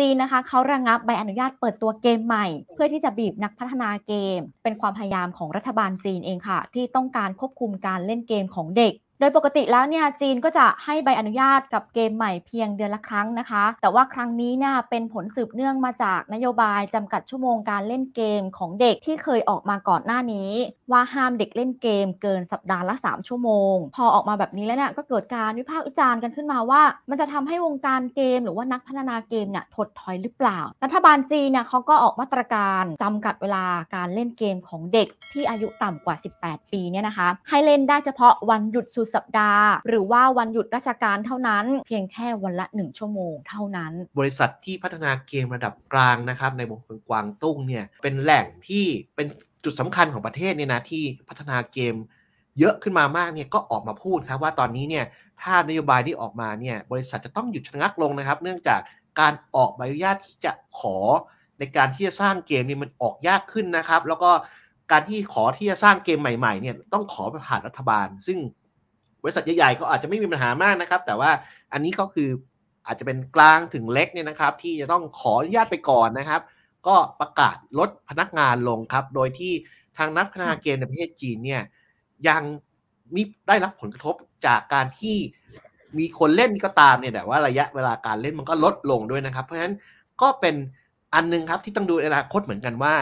จีนนะคะเขาระงงับใบอนุญาตเปิดตัวเกมใหม่ เพื่อที่จะบีบนักพัฒนาเกม เป็นความพยายามของรัฐบาลจีนเองค่ะ ที่ต้องการควบคุมการเล่นเกมของเด็กโดยปกติแล้วเนี่ยจีนก็จะให้ใบอนุญาตกับเกมใหม่เพียงเดือนละครั้งนะคะ แต่ว่าครั้งนี้เนี่ยเป็นผลสืบเนื่องมาจากนโยบายจำกัดชั่วโมงการเล่นเกมของเด็กที่เคยออกมาก่อนหน้านี้ว่าห้ามเด็กเล่นเกม เกินสัปดาห์ละ3ชั่วโมงพอออกมาแบบนี้แล้วเนี่ยก็เกิดการวิพากษ์วิจารณ์กันขึ้นมาว่า มันจะทำให้วงการเกม หรือว่านักพัฒนาเกมเนี่ยถดถอยหรือเปล่ารัฐบาลจีนเนี่ยเขาก็ออกมาตรการจำกัดเวลาการเล่นเกมของเด็กที่อายุต่ำกว่า 18 ปีเนี่ยนะคะให้เล่นได้เฉพาะวันหยุดสุดสัปดาห์ หรือว่าวันหยุดราชการเท่านั้นเพียงแค่วันละ 1 ชั่วโมงเท่านั้น บริษัทที่พัฒนาเกมระดับกลางนะครับในมณฑลกวางตุ้งเนี่ยเป็นแหล่งที่เป็นจุดสำคัญของประเทศเนี่ยนะที่พัฒนาเกม เยอะขึ้นมามากเนี่ยก็ออกมาพูดครับว่าตอนนี้เนี่ยถ้านโยบายที่ออกมาเนี่ยบริษัทจะต้องหยุดชะงักลงนะครับ เนื่องจากการออกใบอนุญาตที่จะขอในการที่จะสร้างเกมนี่มันออกยากขึ้นนะครับ แล้วก็การที่ขอที่จะสร้างเกมใหม่ๆเนี่ยต้องขอผ่านรัฐบาลซึ่งบริษัทใหญ่ๆเขาอาจจะไม่มีปัญหามากนะครับ แต่ว่าอันนี้ก็คืออาจจะเป็นกลางถึงเล็กเนี่ยนะครับ ที่จะต้องขออนุญาตไปก่อนนะครับ ก็ประกาศลดพนักงานลงครับ โดยที่ทางนักพนาเกมในประเทศจีนเนี่ยยังมีได้รับผลกระทบจากการที่มีคนเล่นก็ตามเนี่ยแต่ว่าระยะเวลาการเล่นมันก็ลดลงด้วยนะครับเพราะฉะนั้นก็เป็นอันนึงครับที่ต้องดูอนาคตเหมือนกันว่า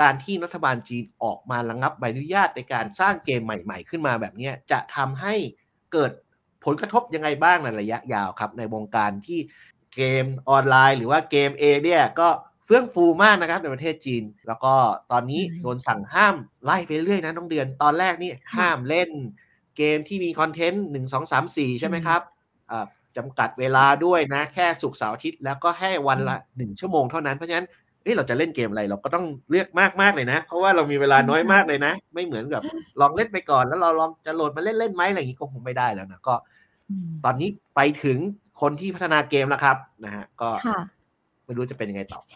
การที่รัฐบาลจีนออกมาระงงับใบอนุญาตในการสร้างเกมใหม่ ๆ ขึ้นมาแบบนี้จะทำให้เกิดผลกระทบยังไงบ้างในระยะยาวครับ ในวงการที่เกมออนไลน์ หรือว่าเกมเอเนี่ยก็เฟื่องฟูมากนะครับในประเทศจีน แล้วก็ตอนนี้โดนสั่งห้ามไล่ไปเรื่อยนะน้องเดือน ตอนแรกนี่ห้ามเล่นเกมที่มีคอนเทนต์หนึ่งสองสามสี่ใช่ไหมครับจำกัดเวลาด้วยนะแค่สุกเสาร์อาทิตย์แล้วก็ให้วันละหนึ่งชั่วโมงเท่านั้นเพราะฉะนั้นฮ้ยเราจะเล่นเกมอะไร เราก็ต้องเลือกมากมากเลยนะ เพราะว่าเรามีเวลาน้อยมากเลยนะ ไม่เหมือนกับ ลองเล่นไปก่อนแล้วเราลองจะโหลดมาเล่นเล่นไหมอะไรอย่างนี้ก็คงไม่ได้แล้วนะก็ตอนนี้ไปถึงคนที่พัฒนาเกมแล้วครับ นะฮะก็ไม่รู้จะเป็นยังไงต่อไป